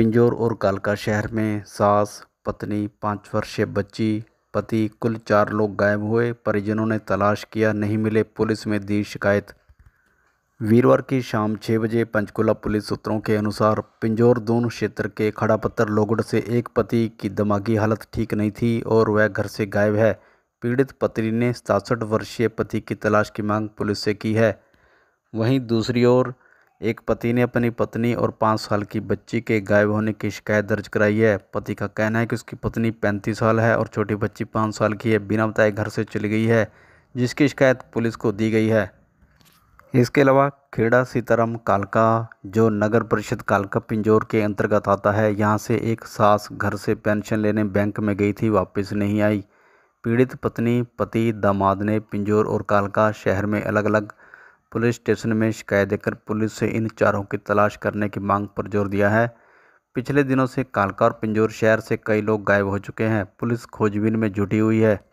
पिंजौर और कालका शहर में सास पत्नी पाँच वर्षीय बच्ची पति कुल चार लोग गायब हुए परिजनों ने तलाश किया नहीं मिले पुलिस में दी शिकायत वीरवार की शाम छः बजे पंचकुला पुलिस सूत्रों के अनुसार पिंजौर दून क्षेत्र के खड़ा पत्थर लोगड़ से एक पति की दिमागी हालत ठीक नहीं थी और वह घर से गायब है पीड़ित पत्नी ने सतासठ वर्षीय पति की तलाश की मांग पुलिस से की है वहीं दूसरी ओर एक पति ने अपनी पत्नी और पाँच साल की बच्ची के गायब होने की शिकायत दर्ज कराई है पति का कहना है कि उसकी पत्नी पैंतीस साल है और छोटी बच्ची पाँच साल की है बिना बताए घर से चली गई है जिसकी शिकायत पुलिस को दी गई है इसके अलावा खेड़ा सीताराम कालका जो नगर परिषद कालका पिंजौर के अंतर्गत आता है यहाँ से एक सास घर से पेंशन लेने बैंक में गई थी वापस नहीं आई पीड़ित पत्नी पति दामाद ने पिंजौर और कालका शहर में अलग अलग पुलिस स्टेशन में शिकायत देकर पुलिस से इन चारों की तलाश करने की मांग पर जोर दिया है पिछले दिनों से कालका और पिंजौर शहर से कई लोग गायब हो चुके हैं पुलिस खोजबीन में जुटी हुई है